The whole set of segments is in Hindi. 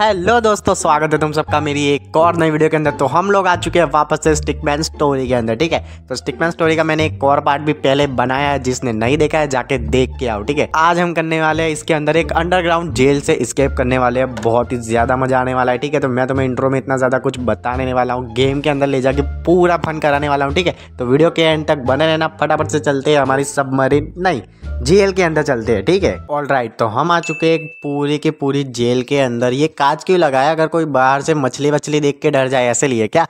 हेलो दोस्तों स्वागत है तुम सबका मेरी एक और नई वीडियो के अंदर तो हम लोग आ चुके हैं वापस से स्टिकमैन स्टोरी के अंदर ठीक है तो स्टिकमैन स्टोरी का मैंने एक और पार्ट भी पहले बनाया है जिसने नहीं देखा है जाके देख के आओ ठीक है आज हम करने वाले हैं इसके अंदर एक अंडरग्राउंड जेल से स्केप करने वाले हैं बहुत ही ज्यादा मजा आने वाला है ठीक है तो मैं तुम्हें इंट्रो में इतना ज्यादा कुछ बताने वाला हूँ गेम के अंदर ले जाके पूरा फन कराने वाला हूँ ठीक है तो वीडियो के एंड तक बने रहना फटाफट से चलते है हमारी सबमरीन नहीं जेल के अंदर चलते हैं ठीक है ऑल राइट तो हम आ चुके हैं पूरी की पूरी जेल के अंदर ये आज क्यों लगाया अगर कोई बाहर से मछली वछली देख के डर जाए ऐसे लिए क्या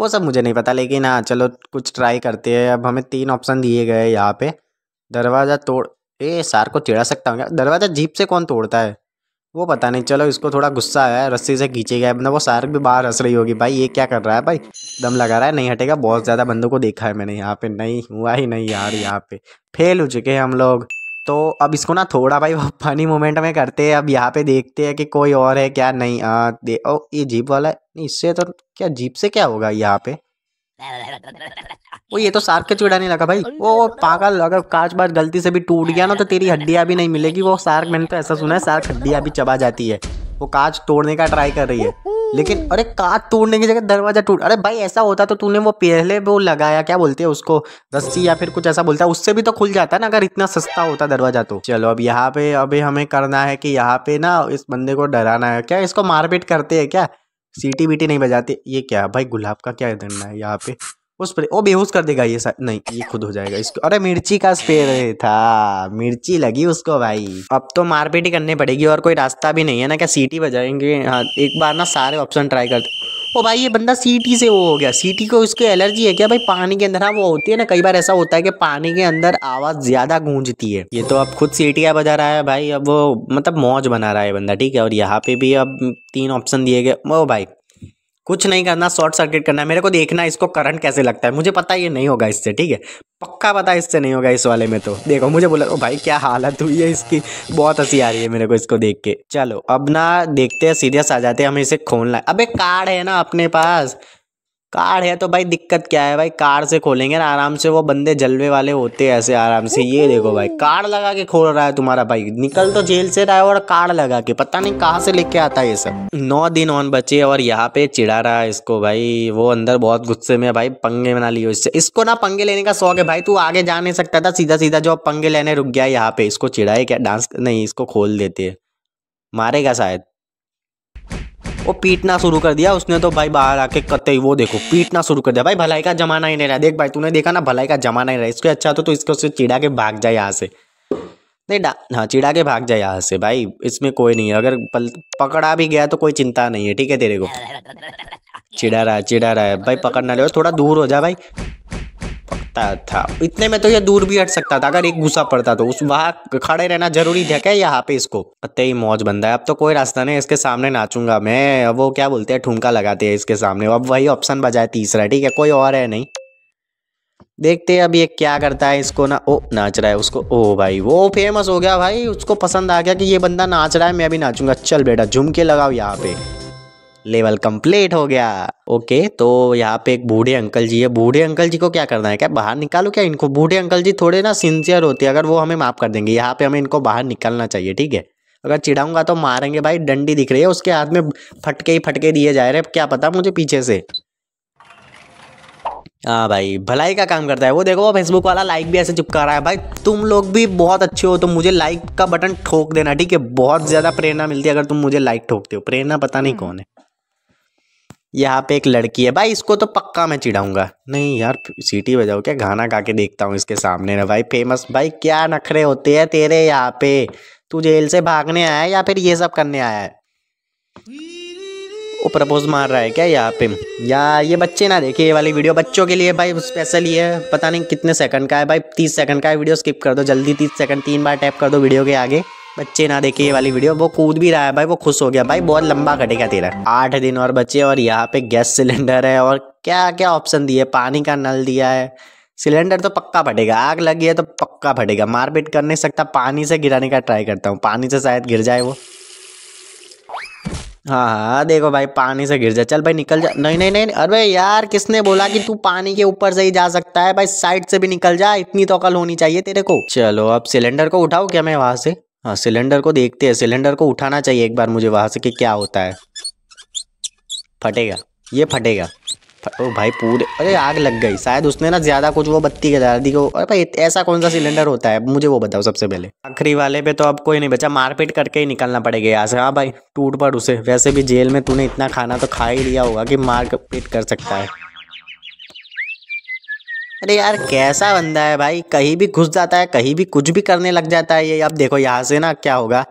वो सब मुझे नहीं पता लेकिन हाँ चलो कुछ ट्राई करते हैं अब हमें तीन ऑप्शन दिए गए यहाँ पे दरवाज़ा तोड़ ए सार को चिड़ा सकता हूँ क्या दरवाज़ा जीप से कौन तोड़ता है वो पता नहीं चलो इसको थोड़ा गुस्सा आया रस्सी से खींचे गया अपना मतलब वो सार भी बाहर हंस रही होगी भाई ये क्या कर रहा है भाई दम लगा रहा है नहीं हटेगा बहुत ज़्यादा बंदों को देखा है मैंने यहाँ पे नहीं हुआ ही नहीं यार यहाँ पे फेल हो चुके हैं हम लोग तो अब इसको ना थोड़ा भाई फनी मोमेंट में करते हैं अब यहाँ पे देखते हैं कि कोई और है क्या नहीं आ, दे ओ ये जीप वाला है नहीं इससे तो क्या जीप से क्या होगा यहाँ पे वो ये तो सार्क के नहीं लगा भाई वो पागल अगर कांच बार गलती से भी टूट गया ना तो तेरी हड्डियाँ भी नहीं मिलेगी वो सार्क मैंने तो ऐसा सुना है सार्क हड्डियाँ भी चबा जाती है वो कांच तोड़ने का ट्राई कर रही है लेकिन अरे काट तोड़ने की जगह दरवाजा टूट अरे भाई ऐसा होता तो तूने वो पहले वो लगाया क्या बोलते हैं उसको रस्सी या फिर कुछ ऐसा बोलता है उससे भी तो खुल जाता है ना अगर इतना सस्ता होता दरवाजा तो चलो अब यहाँ पे अभी हमें करना है कि यहाँ पे ना इस बंदे को डराना है क्या इसको मारपीट करते है क्या सीटी बीटी नहीं बजाती ये क्या भाई गुलाब का क्या धरना है यहाँ पे उस पर ओ बेहोश कर देगा ये नहीं ये खुद हो जाएगा इसको अरे मिर्ची का स्प्रे था मिर्ची लगी उसको भाई अब तो मारपीट ही करनी पड़ेगी और कोई रास्ता भी नहीं है ना क्या सीटी बजाएंगे हाँ एक बार ना सारे ऑप्शन ट्राई करते ओ भाई ये बंदा सीटी से वो हो गया सीटी को उसकी एलर्जी है क्या भाई पानी के अंदर हाँ वो होती है ना कई बार ऐसा होता है कि पानी के अंदर आवाज ज्यादा गूंजती है ये तो अब खुद सीटियाँ बजा रहा है भाई अब वो मतलब मौज बना रहा है बंदा ठीक है और यहाँ पे भी अब तीन ऑप्शन दिए गए ओ भाई कुछ नहीं करना शॉर्ट सर्किट करना है मेरे को देखना इसको करंट कैसे लगता है मुझे पता ये नहीं होगा इससे ठीक है पक्का पता इससे नहीं होगा इस वाले में तो देखो मुझे बोला ओ भाई क्या हालत हुई है इसकी बहुत हंसी आ रही है मेरे को इसको देख के चलो अब ना देखते हैं सीरियस आ जाते हैं हमें इसे खोलना है अब कार्ड है ना अपने पास कार है तो भाई दिक्कत क्या है भाई कार से खोलेंगे ना आराम से वो बंदे जलवे वाले होते हैं ऐसे आराम से ये देखो भाई कार लगा के खोल रहा है तुम्हारा भाई निकल तो जेल से रहा है और कार लगा के पता नहीं कहाँ से लेके आता है ये सब नौ दिन ऑन बचे और यहाँ पे चिड़ा रहा है इसको भाई वो अंदर बहुत गुस्से में भाई पंगे बना लियो इससे इसको ना पंगे लेने का शौक है भाई तू आगे जा नहीं सकता था सीधा सीधा जो पंगे लेने रुक गया यहाँ पे इसको चिड़ाए क्या डांस नहीं इसको खोल देते मारेगा शायद वो पीटना शुरू कर दिया उसने तो भाई बाहर आके कत वो देखो पीटना शुरू कर दिया भाई भलाई का जमाना ही नहीं रहा देख भाई तूने देखा ना भलाई का जमाना ही रहा इसके अच्छा तो, तो इसको उससे चिड़ा के भाग जाए यहाँ से नहीं डा हाँ चिड़ा के भाग जाए यहाँ से भाई इसमें कोई नहीं है अगर पल, पकड़ा भी गया तो कोई चिंता नहीं है ठीक है तेरे को चिड़ा रहा है चिड़ा रहा है भाई पकड़ना ले थोड़ा दूर हो जा भाई सकता था इतने में तो यह दूर भी हट सकता था अगर एक गुस्सा पड़ता तो उस वहां खड़े रहना जरूरी था क्या यहाँ पे इसको पत्ते ही मौज बंदा है अब तो कोई रास्ता नहीं इसके सामने नाचूंगा मैं वो क्या बोलते हैं ठुमका लगाते हैं इसके सामने अब वही ऑप्शन बजाय तीसरा ठीक है कोई और है नहीं देखते हैं अब ये क्या करता है इसको ना ओ नाच रहा है उसको ओ भाई वो फेमस हो गया भाई उसको पसंद आ गया कि ये बंदा नाच रहा है मैं भी नाचूंगा चल बेटा झुमके लगाओ यहाँ पे लेवल कंप्लीट हो गया ओके तो यहाँ पे एक बूढ़े अंकल जी है बूढ़े अंकल जी को क्या करना है क्या बाहर निकालो क्या इनको बूढ़े अंकल जी थोड़े ना सिंसियर होते अगर वो हमें माफ़ कर देंगे यहाँ पे हमें इनको बाहर निकलना चाहिए ठीक है अगर चिड़ाऊंगा तो मारेंगे भाई डंडी दिख रही है उसके हाथ में फटके ही फटके दिए जा रहे हैं क्या पता मुझे पीछे से हाँ भाई भलाई का काम करता है वो देखो वो फेसबुक वाला लाइक भी ऐसे चिपका रहा है भाई तुम लोग भी बहुत अच्छे हो तो मुझे लाइक का बटन ठोक देना ठीक है बहुत ज़्यादा प्रेरणा मिलती है अगर तुम मुझे लाइक ठोकते हो प्रेरणा पता नहीं हम्म। कौन है यहाँ पे एक लड़की है भाई इसको तो पक्का मैं चिढ़ाऊंगा नहीं यार सीटी बजाओ क्या गाना गा के देखता हूँ इसके सामने ना भाई फेमस भाई क्या नखरे होते हैं तेरे यहाँ पे तू जेल से भागने आया है या फिर ये सब करने आया है वो प्रपोज मार रहा है क्या यहाँ पे या ये बच्चे ना देखे ये वाली वीडियो बच्चों के लिए भाई ही है पता नहीं कितने सेकंड का है भाई तीस सेकंड का है वीडियो स्किप कर दो जल्दी तीस सेकंड तीन बार टैप कर दो वीडियो के आगे बच्चे ना देखे ये वाली वीडियो वो कूद भी रहा है भाई वो खुश हो गया भाई बहुत लंबा कटेगा तेरा आठ दिन और बच्चे और यहाँ पे गैस सिलेंडर है और क्या क्या ऑप्शन दिए पानी का नल दिया है सिलेंडर तो पक्का फटेगा आग लगी है तो पक्का फटेगा मारपीट कर नहीं सकता पानी से गिराने का ट्राई करता हूँ पानी से शायद गिर जाए वो हाँ हाँ देखो भाई पानी से गिर जाए चल भाई निकल जा नहीं नहीं नहीं अरे यार किसने बोला कि तू पानी के ऊपर से ही जा सकता है भाई साइड से भी निकल जा इतनी तो कल होनी चाहिए तेरे को चलो अब सिलेंडर को उठाओ क्या मैं वहां से हाँ सिलेंडर को देखते हैं सिलेंडर को उठाना चाहिए एक बार मुझे वहाँ से कि क्या होता है फटेगा ये फटेगा ओ भाई पूरे अरे आग लग गई शायद उसने ना ज़्यादा कुछ वो बत्ती के दादी को अरे भाई ऐसा कौन सा सिलेंडर होता है मुझे वो बताओ सबसे पहले आखिरी वाले पे तो अब कोई नहीं बचा मारपीट करके ही निकलना पड़ेगा यहाँ से हाँ भाई टूट पड़ उसे वैसे भी जेल में तूने इतना खाना तो खा ही लिया होगा कि मारपीट कर सकता है अरे यार कैसा बंदा है भाई कहीं भी घुस जाता है कहीं भी कुछ भी करने लग जाता है ये अब देखो यहाँ से ना क्या होगा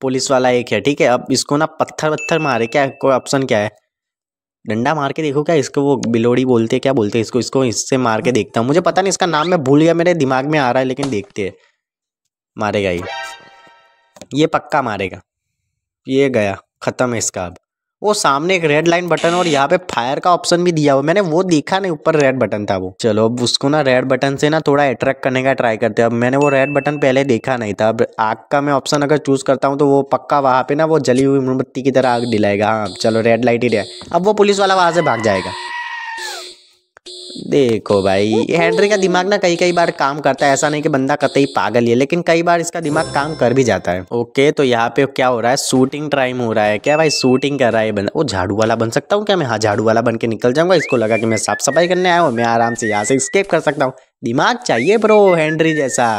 पुलिस वाला एक है ठीक है अब इसको ना पत्थर वत्थर मारे क्या कोई ऑप्शन क्या है डंडा मार के देखो क्या इसको वो बिलोड़ी बोलते क्या बोलते इसको इसको इससे मार के देखता हूँ मुझे पता नहीं इसका नाम मैं भूल गया मेरे दिमाग में आ रहा है लेकिन देखते है मारेगा ये ये पक्का मारेगा ये गया ख़त्म है इसका अब वो सामने एक रेड लाइन बटन और यहाँ पे फायर का ऑप्शन भी दिया हुआ मैंने वो देखा नहीं ऊपर रेड बटन था वो चलो अब उसको ना रेड बटन से ना थोड़ा अट्रैक्ट करने का ट्राई करते हैं अब मैंने वो रेड बटन पहले देखा नहीं था अब आग का मैं ऑप्शन अगर चूज करता हूँ तो वो पक्का वहाँ पे ना वो जली हुई मोमबत्ती की तरह आग दिलाएगा हाँ चलो रेड लाइट ही रहा अब वो पुलिस वाला वहाँ से भाग जाएगा देखो भाई हैंड्री का दिमाग ना कई कई बार काम करता है ऐसा नहीं कि बंदा कतई पागल ही है लेकिन कई बार इसका दिमाग काम कर भी जाता है ओके तो यहाँ पे क्या हो रहा है शूटिंग टाइम हो रहा है क्या भाई शूटिंग कर रहा है बंदा वो झाड़ू वाला बन सकता हूँ क्या मैं हाँ झाड़ू वाला बन के निकल जाऊंगा इसको लगा कि मैं साफ सफाई करने आया हूँ मैं आराम से यहाँ से स्केप कर सकता हूँ दिमाग चाहिए ब्रो हैंड्री जैसा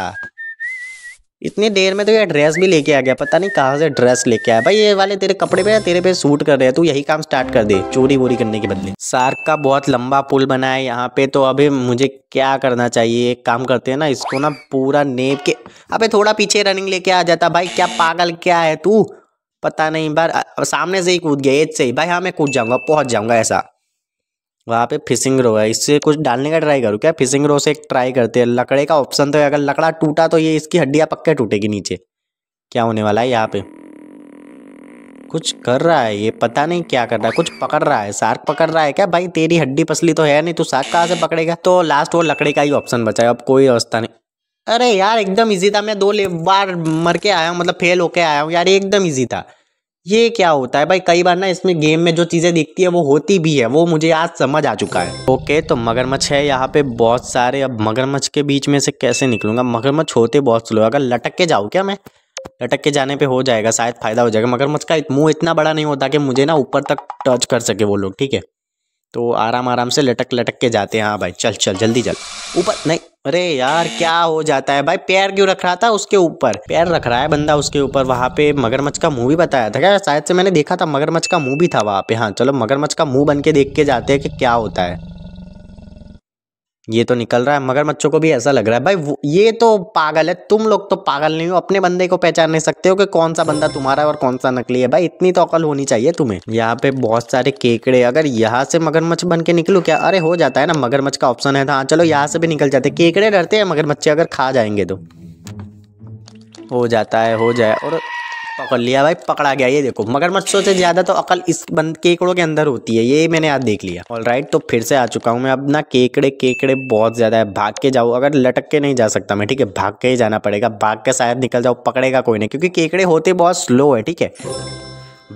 इतनी देर में तो ये ड्रेस भी लेके आ गया पता नहीं कहाँ से ड्रेस लेके आया भाई ये वाले तेरे कपड़े पे तेरे पे सूट कर रहे हैं तू यही काम स्टार्ट कर दे चोरी वोरी करने के बदले सार्क का बहुत लंबा पुल बना है यहाँ पे तो अभी मुझे क्या करना चाहिए एक काम करते हैं ना इसको ना पूरा नेप के अबे थोड़ा पीछे रनिंग लेके आ जाता भाई क्या पागल क्या है तू पता नहीं बार सामने से ही कूद गया एज से ही भाई हाँ मैं कूद जाऊंगा पहुंच जाऊंगा ऐसा वहाँ पे फिशिंग रो है इससे कुछ डालने का ट्राई करूँ क्या फिशिंग रो से एक ट्राई करते हैं लकड़े का ऑप्शन तो है अगर लकड़ा टूटा तो ये इसकी हड्डियाँ पक्के टूटेगी नीचे क्या होने वाला है यहाँ पे कुछ कर रहा है ये पता नहीं क्या कर रहा है कुछ पकड़ रहा है शार्क पकड़ रहा है क्या भाई तेरी हड्डी पसली तो है नहीं तू शार्क कहाँ से पकड़ेगा तो लास्ट वो लकड़े का ही ऑप्शन बचा है अब कोई अवस्था नहीं अरे यार एकदम इजी था मैं दो बार मर के आया हूँ मतलब फेल होके आया हूँ यार एकदम इजी था ये क्या होता है भाई कई बार ना इसमें गेम में जो चीज़ें दिखती है वो होती भी है वो मुझे आज समझ आ चुका है ओके तो मगरमच्छ है यहाँ पे बहुत सारे अब मगरमच्छ के बीच में से कैसे निकलूंगा मगरमच्छ होते बहुत स्लो अगर लटक के जाऊँ क्या मैं लटक के जाने पे हो जाएगा शायद फ़ायदा हो जाएगा मगरमच्छ का मुंह इतना बड़ा नहीं होता कि मुझे ना ऊपर तक टच कर सके वो लोग ठीक है तो आराम आराम से लटक लटक के जाते हैं हाँ भाई चल चल जल्दी चल ऊपर नहीं अरे यार क्या हो जाता है भाई पैर क्यों रख रहा था उसके ऊपर पैर रख रहा है बंदा उसके ऊपर वहां पे मगरमच्छ का मुंह भी बताया था क्या शायद से मैंने देखा था मगरमच्छ का मुंह भी था वहां पे हाँ चलो मगरमच्छ का मुंह बन के देख के जाते हैं कि क्या होता है ये तो निकल रहा है मगर मच्छों को भी ऐसा लग रहा है भाई ये तो पागल है तुम लोग तो पागल नहीं हो अपने बंदे को पहचान नहीं सकते हो कि कौन सा बंदा तुम्हारा और कौन सा नकली है भाई इतनी तो अकल होनी चाहिए तुम्हें यहाँ पे बहुत सारे केकड़े अगर यहाँ से मगरमच्छ बन के निकलू क्या अरे हो जाता है ना मगरमच्छ का ऑप्शन है हाँ चलो यहाँ से भी निकल जाते केकड़े डरते हैं मगरमच्छे अगर खा जाएंगे तो हो जाता है हो जाए और पकड़ लिया भाई पकड़ा गया ये देखो मगर मत सोचे ज्यादा तो अकल इस बंद केकड़ों के अंदर होती है ये मैंने आज देख लिया ऑल राइट तो फिर से आ चुका हूँ मैं अब ना केकड़े केकड़े बहुत ज्यादा है भाग के जाओ अगर लटक के नहीं जा सकता मैं ठीक है भाग के ही जाना पड़ेगा भाग के शायद निकल जाओ पकड़ेगा कोई नहीं क्योंकि केकड़े होते बहुत स्लो है ठीक है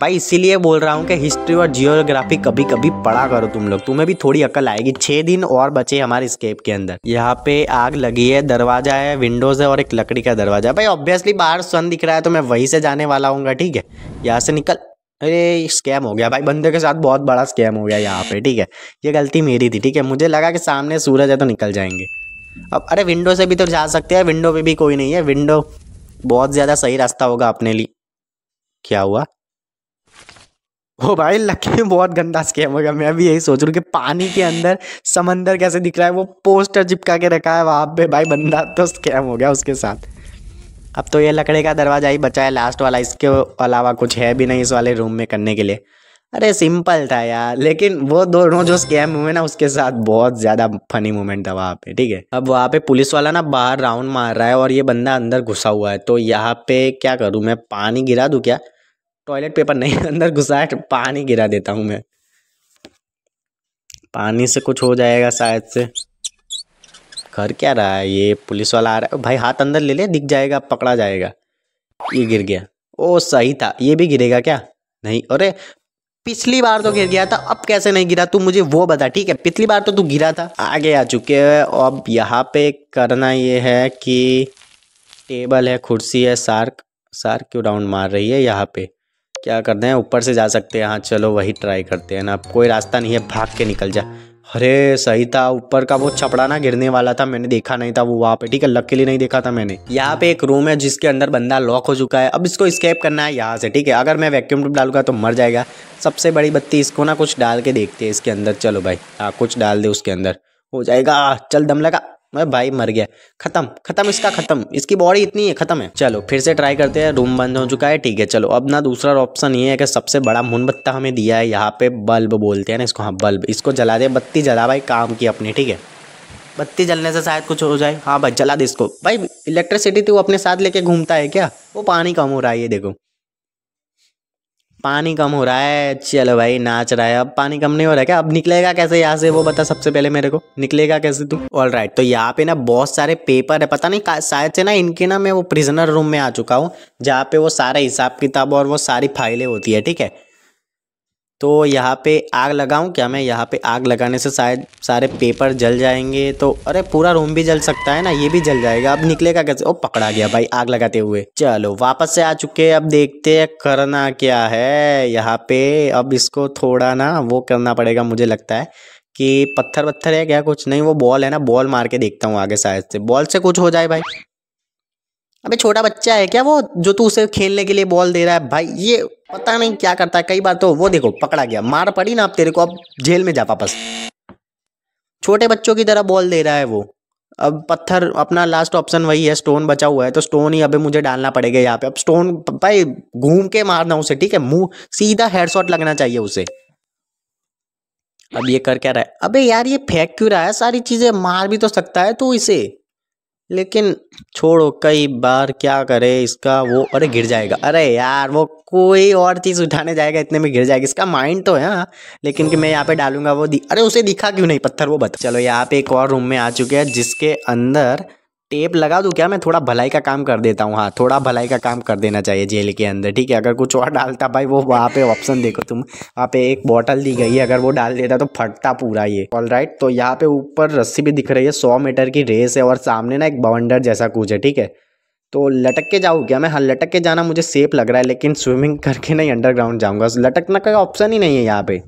भाई इसीलिए बोल रहा हूँ कि हिस्ट्री और जियोग्राफी कभी कभी पढ़ा करो तुम लोग तुम्हें भी थोड़ी अकल आएगी छह दिन और बचे हमारे स्केप के अंदर यहाँ पे आग लगी है दरवाजा है विंडोज है और एक लकड़ी का दरवाजा भाई ऑब्वियसली बाहर सन दिख रहा है तो मैं वहीं से जाने वाला हूँ ठीक है यहाँ से निकल अरे स्कैम हो गया भाई बंदे के साथ बहुत बड़ा स्कैम हो गया यहाँ पे ठीक है ये गलती मेरी थी ठीक है मुझे लगा कि सामने सूरज है तो निकल जाएंगे अब अरे विंडो से भी तो जा सकते हैं विंडो पे भी कोई नहीं है विंडो बहुत ज़्यादा सही रास्ता होगा अपने लिए क्या हुआ ओ भाई लकी बहुत गंदा स्कैम होगा मैं भी यही सोच रहा हूँ कि पानी के अंदर समंदर कैसे दिख रहा है वो पोस्टर चिपका के रखा है वहाँ पे भाई बंदा तो स्कैम हो गया उसके साथ अब तो ये लकड़े का दरवाज़ा ही बचा है लास्ट वाला इसके अलावा कुछ है भी नहीं इस वाले रूम में करने के लिए अरे सिंपल था यार लेकिन वो दोनों जो स्कैम हुए ना उसके साथ बहुत ज़्यादा फनी मोमेंट था वहाँ पे ठीक है अब वहाँ पे पुलिस वाला ना बाहर राउंड मार रहा है और ये बंदा अंदर घुसा हुआ है तो यहाँ पे क्या करूँ मैं पानी गिरा दूँ क्या टॉयलेट पेपर नहीं अंदर घुसा पानी गिरा देता हूँ मैं पानी से कुछ हो जाएगा शायद से घर क्या रहा है ये पुलिस वाला आ रहा है भाई हाथ अंदर ले ले दिख जाएगा पकड़ा जाएगा ये गिर गया ओ सही था ये भी गिरेगा क्या नहीं अरे पिछली बार तो गिर गया था अब कैसे नहीं गिरा तू मुझे वो बता ठीक है पिछली बार तो तू गिरा था आगे आ चुके हैं अब यहाँ पे करना ये है कि टेबल है कुर्सी है सार्क सार्क क्यों राउंड मार रही है यहाँ पे क्या करते हैं ऊपर से जा सकते हैं हाँ चलो वही ट्राई करते हैं ना कोई रास्ता नहीं है भाग के निकल जा अरे सही था ऊपर का वो छपड़ा ना गिरने वाला था मैंने देखा नहीं था वो वहाँ पे ठीक है लक के लिए नहीं देखा था मैंने यहाँ पे एक रूम है जिसके अंदर बंदा लॉक हो चुका है अब इसको स्केप करना है यहाँ से ठीक है अगर मैं वैक्यूम ट्यूब डालूंगा तो मर जाएगा सबसे बड़ी बत्ती इसको ना कुछ डाल के देखते हैं इसके अंदर चलो भाई हाँ कुछ डाल दे उसके अंदर हो जाएगा चल दम लगा मैं भाई मर गया खत्म खत्म इसका खत्म इसकी बॉडी इतनी है खत्म है चलो फिर से ट्राई करते हैं रूम बंद हो चुका है ठीक है चलो अब ना दूसरा ऑप्शन ये है कि सबसे बड़ा मोमबत्ता हमें दिया है यहाँ पे बल्ब बोलते हैं ना इसको हाँ बल्ब इसको जला दे बत्ती जला भाई काम की अपनी ठीक है बत्ती जलने से शायद कुछ हो जाए हाँ भाई जला दे इसको भाई इलेक्ट्रिसिटी तो अपने साथ लेके घूमता है क्या वो पानी कम हो रहा है ये देखो पानी कम हो रहा है चलो भाई नाच रहा है अब पानी कम नहीं हो रहा है क्या अब निकलेगा कैसे यहाँ से वो बता सबसे पहले मेरे को निकलेगा कैसे तू ऑल राइट तो यहाँ पे ना बहुत सारे पेपर है पता नहीं शायद से ना इनके ना मैं वो प्रिजनर रूम में आ चुका हूँ जहाँ पे वो सारा हिसाब किताब और वो सारी फाइलें होती है ठीक है तो यहाँ पे आग लगाऊं क्या मैं यहाँ पे आग लगाने से शायद सारे पेपर जल जाएंगे तो अरे पूरा रूम भी जल सकता है ना ये भी जल जाएगा अब निकलेगा कैसे ओ पकड़ा गया भाई आग लगाते हुए चलो वापस से आ चुके हैं अब देखते हैं करना क्या है यहाँ पे अब इसको थोड़ा ना वो करना पड़ेगा मुझे लगता है कि पत्थर पत्थर है क्या कुछ नहीं वो बॉल है ना बॉल मार के देखता हूँ आगे शायद से बॉल से कुछ हो जाए भाई अबे छोटा बच्चा है क्या वो जो तू उसे खेलने के लिए बॉल दे रहा है भाई ये पता नहीं क्या करता है कई बार तो वो देखो पकड़ा गया मार पड़ी ना आप तेरे को अब जेल में जा वापस छोटे बच्चों की तरह बॉल दे रहा है वो अब पत्थर अपना लास्ट ऑप्शन वही है स्टोन बचा हुआ है तो स्टोन ही अभी मुझे डालना पड़ेगा यहाँ पे अब स्टोन भाई घूम के मारना उसे ठीक है मुंह सीधा हेड शॉट लगना चाहिए उसे अब ये कर क्या रहा है अबे यार ये फेंक क्यों रहा है सारी चीज़ें मार भी तो सकता है तू इसे लेकिन छोड़ो कई बार क्या करे इसका वो अरे गिर जाएगा अरे यार वो कोई और चीज़ उठाने जाएगा इतने में गिर जाएगा इसका माइंड तो है हाँ लेकिन कि मैं यहाँ पे डालूंगा वो दि... अरे उसे दिखा क्यों नहीं पत्थर वो बता चलो यहाँ पे एक और रूम में आ चुके हैं जिसके अंदर टेप लगा दूँ क्या मैं थोड़ा भलाई का काम कर देता हूँ हाँ थोड़ा भलाई का काम कर देना चाहिए जेल के अंदर ठीक है अगर कुछ और डालता भाई वो वहाँ पे ऑप्शन देखो तुम वहाँ पे एक बॉटल दी गई है अगर वो डाल देता तो फटता पूरा ये ऑल राइट तो यहाँ पे ऊपर रस्सी भी दिख रही है सौ मीटर की रेस है और सामने ना एक बाउंडर जैसा कुछ है ठीक है तो लटक के जाऊँ क्या मैं हाँ लटक के जाना मुझे सेफ लग रहा है लेकिन स्विमिंग करके नहीं अंडरग्राउंड जाऊँगा लटकना का ऑप्शन ही नहीं है यहाँ पे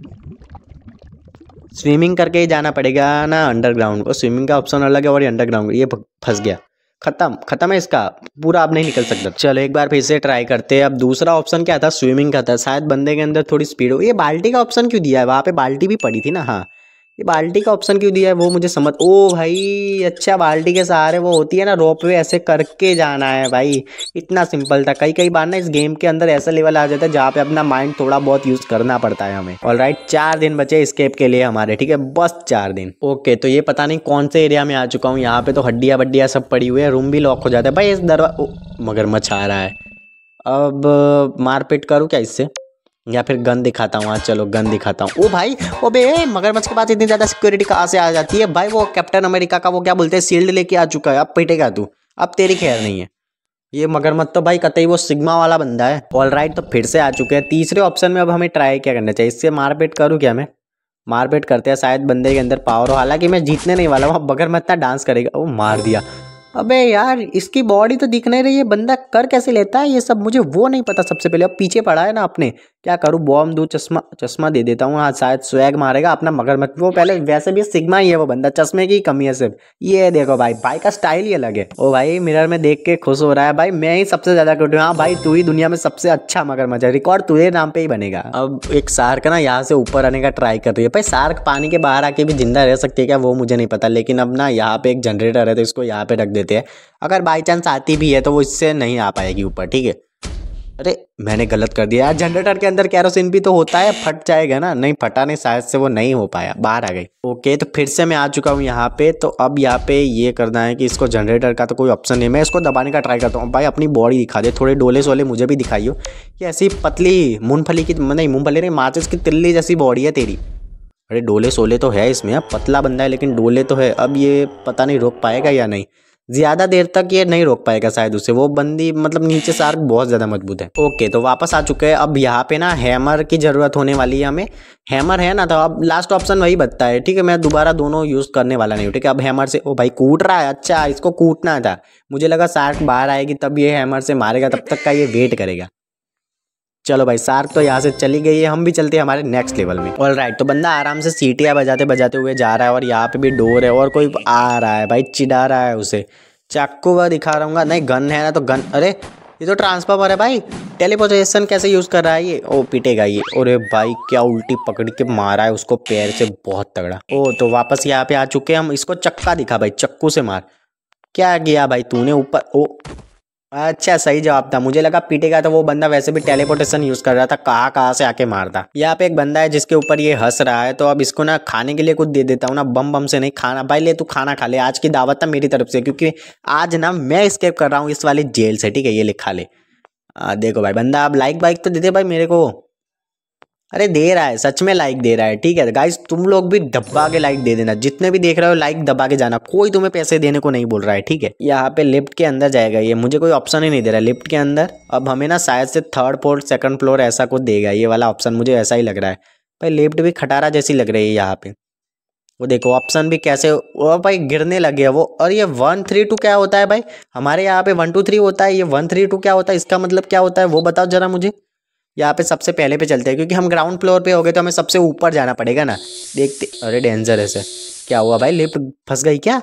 स्विमिंग करके ही जाना पड़ेगा ना अंडरग्राउंड वो स्विमिंग का ऑप्शन अलग है और अंडरग्राउंड ये फंस गया खत्म खत्म है इसका पूरा आप नहीं निकल सकता चलो एक बार फिर से ट्राई करते हैं अब दूसरा ऑप्शन क्या था स्विमिंग का था शायद बंदे के अंदर थोड़ी स्पीड हो ये बाल्टी का ऑप्शन क्यों दिया है वहाँ पे बाल्टी भी पड़ी थी ना हाँ ये बाल्टी का ऑप्शन क्यों दिया है वो मुझे समझ ओ भाई अच्छा बाल्टी के सहारे वो होती है ना रोप वे ऐसे करके जाना है भाई इतना सिंपल था कई कई बार ना इस गेम के अंदर ऐसा लेवल आ जाता है जहाँ पे अपना माइंड थोड़ा बहुत यूज करना पड़ता है हमें ऑल राइट चार दिन बचे स्केप के लिए हमारे ठीक है बस चार दिन ओके तो ये पता नहीं कौन से एरिया में आ चुका हूँ यहाँ पे तो हड्डिया बड्डिया सब पड़ी हुई है रूम भी लॉक हो जाता है भाई इस दरवा मगर मचा रहा है अब मारपीट करूँ क्या इससे या फिर गन दिखाता हूँ हाँ, चलो गन दिखाता हूँ ओ भाई ओ बे मगरमच्छ के पास इतनी ज़्यादा सिक्योरिटी कहाँ से आ जाती है भाई वो कैप्टन अमेरिका का वो क्या बोलते हैं सील्ड लेके आ चुका है अब पिटेगा तू अब तेरी खैर नहीं है ये मगरमच्छ तो भाई कतई वो सिग्मा वाला बंदा है ऑल राइट तो फिर से आ चुके हैं तीसरे ऑप्शन में अब हमें ट्राई क्या करना चाहिए इससे मारपीट करूँ क्या मैं मारपीट करते हैं शायद बंदे के अंदर पावर हो हालांकि मैं जीतने नहीं वाला हूँ बगर डांस करेगा वो मार दिया अबे यार इसकी बॉडी तो दिख नहीं रही है बंदा कर कैसे लेता है ये सब मुझे वो नहीं पता सबसे पहले अब पीछे पड़ा है ना आपने क्या करूँ बॉम दो चश्मा चश्मा दे देता हूँ हाँ शायद स्वैग मारेगा अपना मगर मत वो पहले वैसे भी सिग्मा ही है वो बंदा चश्मे की कमी है सिर्फ ये देखो भाई भाई का स्टाइल ही अलग है ओ भाई मिरर में देख के खुश हो रहा है भाई मैं ही सबसे ज्यादा कटू हाँ भाई तू ही दुनिया में सबसे अच्छा मगर मजा रिकॉर्ड तुझे नाम पे ही बनेगा अब एक सार्क ना यहाँ से ऊपर आने का ट्राई कर रही है भाई सार्क पानी के बाहर आके भी जिंदा रह सकती है क्या वो मुझे नहीं पता लेकिन अब ना यहाँ पे एक जनरेटर है तो इसको यहाँ पे रख देते देते हैं अगर बाई चांस आती भी है तो वो इससे नहीं आ पाएगी ऊपर ठीक है अरे मैंने गलत कर दिया यार जनरेटर के अंदर कैरोसिन भी तो होता है फट जाएगा ना नहीं फटा नहीं शायद से वो नहीं हो पाया बाहर आ गई ओके तो फिर से मैं आ चुका हूँ यहाँ पे तो अब यहाँ पे ये करना है कि इसको जनरेटर का तो कोई ऑप्शन नहीं मैं इसको दबाने का ट्राई करता हूँ भाई अपनी बॉडी दिखा दे थोड़े डोले सोले मुझे भी दिखाइयो कि ऐसी पतली मूंगफली की नहीं मूंगफली नहीं माचिस की तिल्ली जैसी बॉडी है तेरी अरे डोले सोले तो है इसमें पतला बंदा है लेकिन डोले तो है अब ये पता नहीं रोक पाएगा या नहीं ज़्यादा देर तक ये नहीं रोक पाएगा शायद उसे वो बंदी मतलब नीचे सार्क बहुत ज़्यादा मजबूत है ओके तो वापस आ चुके हैं अब यहाँ पे ना हैमर की ज़रूरत होने वाली है हमें हैमर है ना तो अब लास्ट ऑप्शन वही बचता है ठीक है मैं दोबारा दोनों यूज़ करने वाला नहीं हूँ ठीक है अब हैमर से ओ भाई कूट रहा है अच्छा इसको कूटना था मुझे लगा सार्क बाहर आएगी तब ये हैमर से मारेगा तब तक का ये वेट करेगा चलो भाई सार्क तो यहाँ से चली गई है हम भी चलते हैं हमारे नेक्स्ट लेवल में ऑल राइट तो बंदा आराम से सीटियाँ बजाते बजाते हुए जा रहा है और यहाँ पे भी डोर है और कोई आ रहा है भाई चिढ़ा रहा है उसे चाकू वह दिखा रहा हूँ नहीं गन है ना तो गन अरे ये तो ट्रांसफार्मर है भाई टेलीपोजेशन कैसे यूज़ कर रहा है ये ओ पिटेगा ये अरे भाई क्या उल्टी पकड़ के मारा है उसको पैर से बहुत तगड़ा ओ तो वापस यहाँ पे आ चुके हैं हम इसको चक्का दिखा भाई चक्कू से मार क्या किया भाई तूने ऊपर ओ अच्छा सही जवाब था मुझे लगा पीटेगा तो वो बंदा वैसे भी टेलीपोर्टेशन यूज कर रहा था कहाँ कहाँ से आके मारता यहाँ पे एक बंदा है जिसके ऊपर ये हंस रहा है तो अब इसको ना खाने के लिए कुछ दे देता हूँ ना बम बम से नहीं खाना भाई ले तू खाना खा ले आज की दावत था मेरी तरफ से क्योंकि आज ना मैं स्केप कर रहा हूँ इस वाली जेल से ठीक है ये लिखा ले आ, देखो भाई बंदा आप लाइक बाइक तो दे दे भाई मेरे को अरे दे रहा है सच में लाइक दे रहा है ठीक है गाइस तुम लोग भी दबा के लाइक दे देना जितने भी देख रहे हो लाइक दबा के जाना कोई तुम्हें पैसे देने को नहीं बोल रहा है ठीक है यहाँ पे लिफ्ट के अंदर जाएगा ये मुझे कोई ऑप्शन ही नहीं दे रहा है लिफ्ट के अंदर अब हमें ना शायद से थर्ड फ्लोर सेकंड फ्लोर ऐसा कुछ देगा ये वाला ऑप्शन मुझे ऐसा ही लग रहा है भाई लिफ्ट भी खटारा जैसी लग रही है यहाँ पे वो देखो ऑप्शन भी कैसे वो भाई गिरने लगे है वो और ये वन थ्री टू क्या होता है भाई हमारे यहाँ पे वन टू थ्री होता है ये वन थ्री टू क्या होता है इसका मतलब क्या होता है वो बताओ जरा मुझे यहाँ पे सबसे पहले पे चलते हैं क्योंकि हम ग्राउंड फ्लोर पे हो गए तो हमें सबसे ऊपर जाना पड़ेगा ना देखते अरे डेंजर है क्या हुआ भाई लिफ्ट फंस गई क्या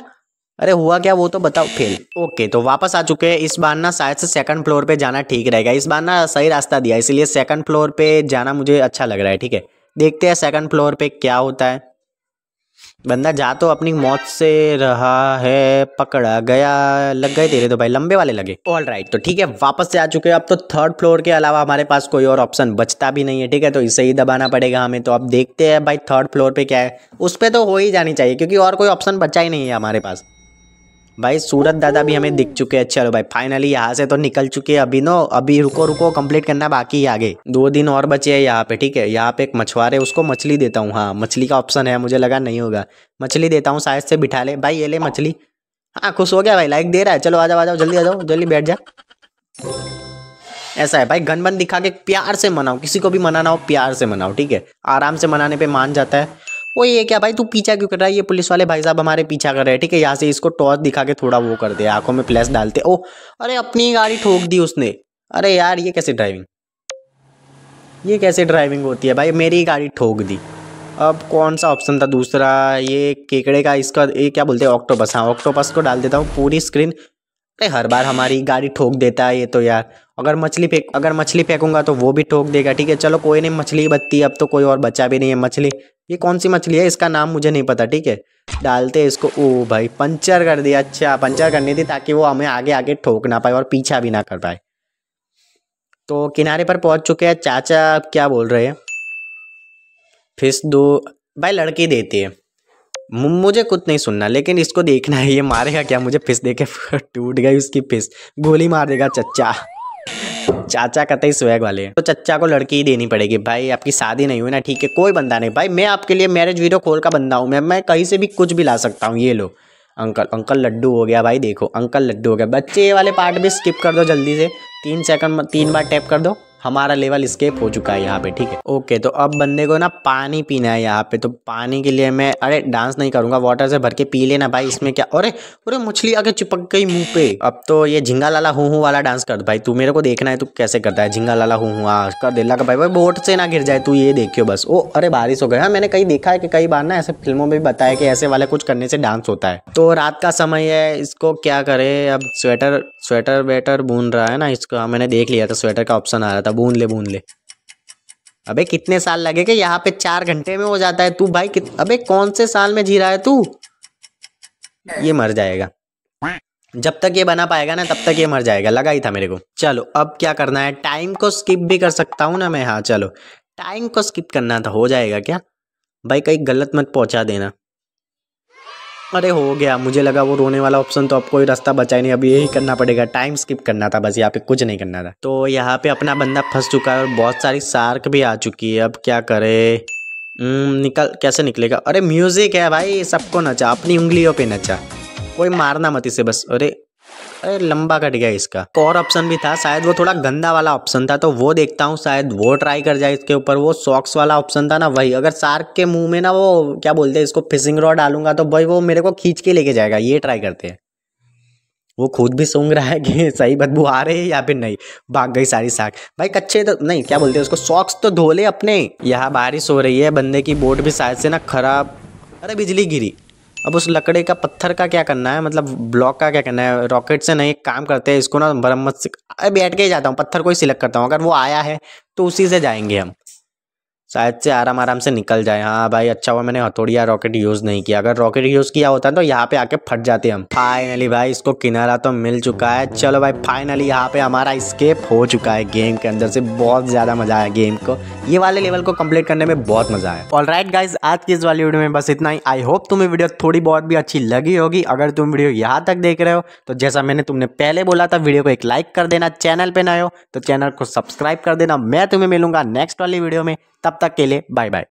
अरे हुआ क्या वो तो बताओ फेल ओके तो वापस आ चुके हैं इस बार ना शायद से सेकंड फ्लोर पे जाना ठीक रहेगा इस बार ना सही रास्ता दिया इसलिए सेकंड फ्लोर पे जाना मुझे अच्छा लग रहा है ठीक है देखते हैं सेकंड फ्लोर पे क्या होता है बंदा जा तो अपनी मौत से रहा है पकड़ा गया लग गए तेरे तो भाई लंबे वाले लगे ऑल राइट तो ठीक है वापस से आ चुके हैं अब तो थर्ड फ्लोर के अलावा हमारे पास कोई और ऑप्शन बचता भी नहीं है ठीक है तो इसे ही दबाना पड़ेगा हमें तो अब देखते हैं भाई थर्ड फ्लोर पे क्या है उस पर तो हो ही जानी चाहिए क्योंकि और कोई ऑप्शन बचा ही नहीं है हमारे पास भाई सूरत दादा भी हमें दिख चुके हैं चलो अच्छा, भाई फाइनली यहाँ से तो निकल चुके हैं अभी नो अभी रुको रुको कंप्लीट करना बाकी है आगे दो दिन और बचे हैं यहाँ पे ठीक है यहाँ पे एक मछुआरे उसको मछली देता हूँ हाँ मछली का ऑप्शन है मुझे लगा नहीं होगा मछली देता हूँ शायद से बिठा ले भाई ये ले मछली हाँ खुश हो गया भाई लाइक दे रहा है चलो आ जाओ आ जाओ जल्दी आ जाओ जल्दी बैठ जा ऐसा है भाई गनबन दिखा के प्यार से मनाओ किसी को भी मनाना हो प्यार से मनाओ ठीक है आराम से मनाने पे मान जाता है वो ये क्या भाई तू पीछा क्यों कर रहा है ये पुलिस वाले भाई साहब हमारे पीछा कर रहे हैं ठीक है यहाँ से इसको टॉर्च दिखा के थोड़ा वो कर दे आंखों में प्लस डालते ओ अरे अपनी गाड़ी ठोक दी उसने अरे यार ये कैसे ड्राइविंग ये कैसे ड्राइविंग होती है भाई मेरी गाड़ी ठोक दी अब कौन सा ऑप्शन था दूसरा ये केकड़े का इसका ये क्या बोलते हैं ऑक्टोपस हाँ ऑक्टोपस को डाल देता हूँ पूरी स्क्रीन अरे हर बार हमारी गाड़ी ठोक देता है ये तो यार अगर मछली फेंक अगर मछली फेंकूंगा तो वो भी ठोक देगा ठीक है चलो कोई नहीं मछली बत्ती अब तो कोई और बचा भी नहीं है मछली ये कौन सी मछली है इसका नाम मुझे नहीं पता ठीक है डालते इसको ओ भाई पंचर कर दिया अच्छा पंचर करनी थी ताकि वो हमें आगे आगे ठोक ना पाए और पीछा भी ना कर पाए तो किनारे पर पहुंच चुके हैं चाचा क्या बोल रहे हैं फिश दो भाई लड़की देती है मुझे कुछ नहीं सुनना लेकिन इसको देखना है ये मारेगा क्या मुझे फिश देके टूट गई उसकी फिश गोली मार देगा चचा चाचा कतई स्वैग वाले हैं तो चाचा को लड़की ही देनी पड़ेगी भाई आपकी शादी नहीं हुई ना ठीक है कोई बंदा नहीं भाई मैं आपके लिए मैरिज वीडियो खोल का बंदा हूँ मैं मैं कहीं से भी कुछ भी ला सकता हूँ ये लो अंकल अंकल लड्डू हो गया भाई देखो अंकल लड्डू हो गया बच्चे ये वाले पार्ट भी स्किप कर दो जल्दी से तीन सेकंड तीन बार टैप कर दो हमारा लेवल स्केप हो चुका है यहाँ पे ठीक है ओके तो अब बंदे को ना पानी पीना है यहाँ पे तो पानी के लिए मैं अरे डांस नहीं करूंगा वाटर से भर के पी लेना भाई इसमें क्या अरे अरे मछली आगे चिपक गई मुंह पे अब तो ये झिंगा लाला हूँ हूँ वाला डांस कर भाई तू मेरे को देखना है तू कैसे करता है झिंगा लाला हूँ हूँ कर दे लगा भाई भाई बोट से ना गिर जाए तू ये देखियो बस ओ अरे बारिश हो गया हाँ, मैंने कहीं देखा है कि कई बार ना ऐसे फिल्मों में भी बताया कि ऐसे वाला कुछ करने से डांस होता है तो रात का समय है इसको क्या करे अब स्वेटर स्वेटर वेटर बुन रहा है ना इसको मैंने देख लिया था स्वेटर का ऑप्शन आ रहा था भून ले भून ले अबे कितने साल लगेगा यहाँ पे चार घंटे में हो जाता है तू भाई कित... अबे कौन से साल में जी रहा है तू ये मर जाएगा जब तक ये बना पाएगा ना तब तक ये मर जाएगा लगा ही था मेरे को चलो अब क्या करना है टाइम को स्किप भी कर सकता हूँ ना मैं हाँ चलो टाइम को स्किप करना था हो जाएगा क्या भाई कहीं गलत मत पहुँचा देना अरे हो गया मुझे लगा वो रोने वाला ऑप्शन तो अब कोई रास्ता बचा नहीं अभी यही करना पड़ेगा टाइम स्किप करना था बस यहाँ पे कुछ नहीं करना था तो यहाँ पे अपना बंदा फंस चुका है और बहुत सारी सार्क भी आ चुकी है अब क्या करे हम्म, निकल कैसे निकलेगा अरे म्यूजिक है भाई सबको नचा अपनी उंगलियों पे नचा कोई मारना मत इसे बस अरे अरे लंबा कट गया इसका और ऑप्शन भी था शायद वो थोड़ा गंदा वाला ऑप्शन था तो वो देखता हूँ शायद वो ट्राई कर जाए इसके ऊपर वो सॉक्स वाला ऑप्शन था ना वही अगर शार्क के मुंह में ना वो क्या बोलते हैं इसको फिशिंग रॉड डालूंगा तो भाई वो मेरे को खींच के लेके जाएगा ये ट्राई करते हैं वो खुद भी सूंघ रहा है कि सही बदबू आ रही है या फिर नहीं भाग गई सारी साग भाई कच्चे तो नहीं क्या बोलते हैं उसको सॉक्स तो धो ले अपने यहाँ बारिश हो रही है बंदे की बोट भी शायद से ना खराब अरे बिजली गिरी अब उस लकड़ी का पत्थर का क्या करना है मतलब ब्लॉक का क्या करना है रॉकेट से नहीं काम करते हैं इसको ना मरम्मत से बैठ के ही जाता हूँ पत्थर को ही सिलेक्ट करता हूँ अगर वो आया है तो उसी से जाएंगे हम शायद से आराम आराम से निकल जाए हाँ भाई अच्छा हुआ मैंने हथौड़ी रॉकेट यूज़ नहीं किया अगर रॉकेट यूज़ किया होता तो यहाँ पे आके फट जाते हम फाइनली भाई इसको किनारा तो मिल चुका है चलो भाई फाइनली यहाँ पे हमारा स्केप हो चुका है गेम के अंदर से बहुत ज़्यादा मज़ा आया गेम को ये वाले लेवल को कम्प्लीट करने में बहुत मज़ा आया ऑल राइट गाइज आज की इस वाली वीडियो में बस इतना ही आई होप तुम्हें वीडियो थोड़ी बहुत भी अच्छी लगी होगी अगर तुम वीडियो यहाँ तक देख रहे हो तो जैसा मैंने तुमने पहले बोला था वीडियो को एक लाइक कर देना चैनल पे ना हो तो चैनल को सब्सक्राइब कर देना मैं तुम्हें मिलूंगा नेक्स्ट वाली वीडियो में तब आता के लिए बाय बाय